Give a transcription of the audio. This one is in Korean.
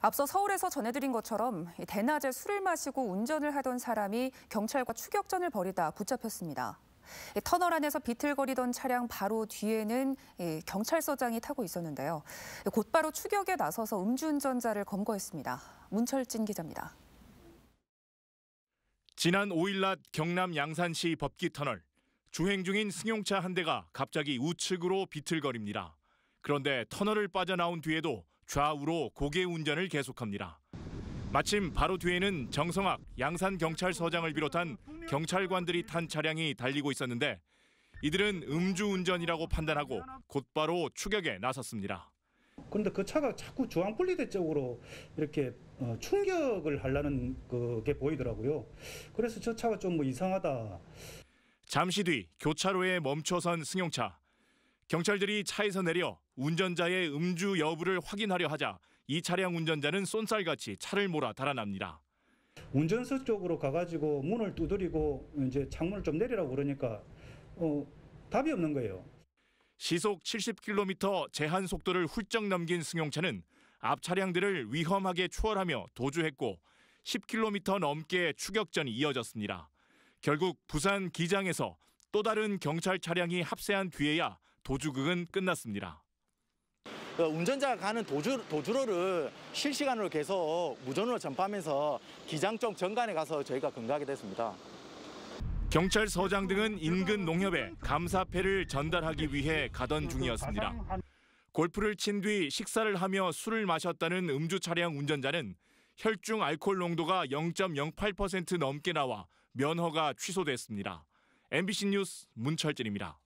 앞서 서울에서 전해드린 것처럼 대낮에 술을 마시고 운전을 하던 사람이 경찰과 추격전을 벌이다 붙잡혔습니다. 터널 안에서 비틀거리던 차량 바로 뒤에는 경찰서장이 타고 있었는데요. 곧바로 추격에 나서서 음주운전자를 검거했습니다. 문철진 기자입니다. 지난 5일 낮 경남 양산시 법기터널. 주행 중인 승용차 한 대가 갑자기 우측으로 비틀거립니다. 그런데 터널을 빠져나온 뒤에도 좌우로 고개 운전을 계속합니다. 마침 바로 뒤에는 정성학 양산경찰서장을 비롯한 경찰관들이 탄 차량이 달리고 있었는데 이들은 음주운전이라고 판단하고 곧바로 추격에 나섰습니다. 그런데 그 차가 자꾸 중앙분리대 쪽으로 이렇게 어, 충격을 하려는 그게 보이더라고요. 그래서 저 차가 좀뭐 이상하다. 잠시 뒤 교차로에 멈춰선 승용차. 경찰들이 차에서 내려 운전자의 음주 여부를 확인하려 하자 이 차량 운전자는 쏜살같이 차를 몰아 달아납니다. 운전석 쪽으로 가가지고 문을 두드리고 이제 창문을 좀 내리라고 그러니까 어, 답이 없는 거예요. 시속 70km 제한 속도를 훌쩍 넘긴 승용차는 앞 차량들을 위험하게 추월하며 도주했고 10km 넘게 추격전이 이어졌습니다. 결국 부산 기장에서 또 다른 경찰 차량이 합세한 뒤에야 도주극은 끝났습니다. 그러니까 운전자가 가는 도주, 도주로를 실시간으로 계속 무전으로 전파하면서 기장점 전관에 가서 저희가 근거하게 됐습니다. 경찰서장 등은 인근 농협에 감사패를 전달하기 위해 가던 중이었습니다. 골프를 친 뒤 식사를 하며 술을 마셨다는 음주 차량 운전자는 혈중 알코올 농도가 0.08% 넘게 나와 면허가 취소됐습니다. MBC 뉴스 문철진입니다.